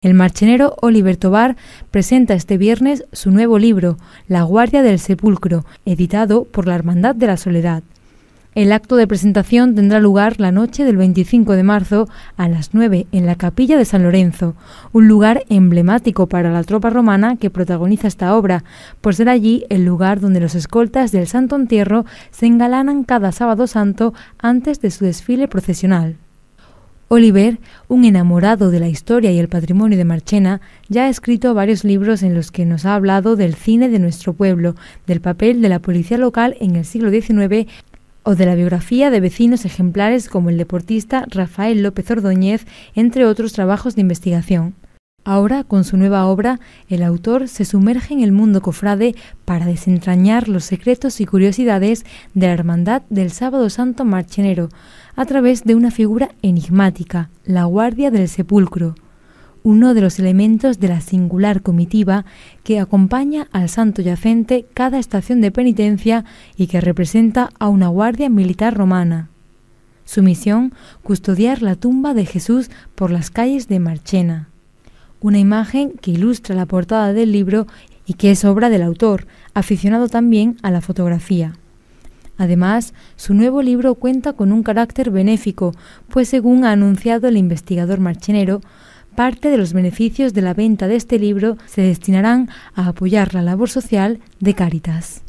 El marchenero Oliver Tobar presenta este viernes su nuevo libro, La Guardia del Sepulcro, editado por la Hermandad de la Soledad. El acto de presentación tendrá lugar la noche del 25 de marzo a las 9 en la Capilla de San Lorenzo, un lugar emblemático para la tropa romana que protagoniza esta obra, por ser allí el lugar donde los escoltas del Santo Entierro se engalanan cada sábado santo antes de su desfile procesional. Oliver, un enamorado de la historia y el patrimonio de Marchena, ya ha escrito varios libros en los que nos ha hablado del cine de nuestro pueblo, del papel de la policía local en el siglo XIX o de la biografía de vecinos ejemplares como el deportista Rafael López Ordóñez, entre otros trabajos de investigación. Ahora, con su nueva obra, el autor se sumerge en el mundo cofrade para desentrañar los secretos y curiosidades de la Hermandad del Sábado Santo Marchenero, a través de una figura enigmática, la Guardia del Sepulcro, uno de los elementos de la singular comitiva que acompaña al santo yacente cada estación de penitencia y que representa a una guardia militar romana. Su misión, custodiar la tumba de Jesús por las calles de Marchena una imagen que ilustra la portada del libro y que es obra del autor, aficionado también a la fotografía. Además, su nuevo libro cuenta con un carácter benéfico, pues según ha anunciado el investigador marchenero, parte de los beneficios de la venta de este libro se destinarán a apoyar la labor social de Cáritas.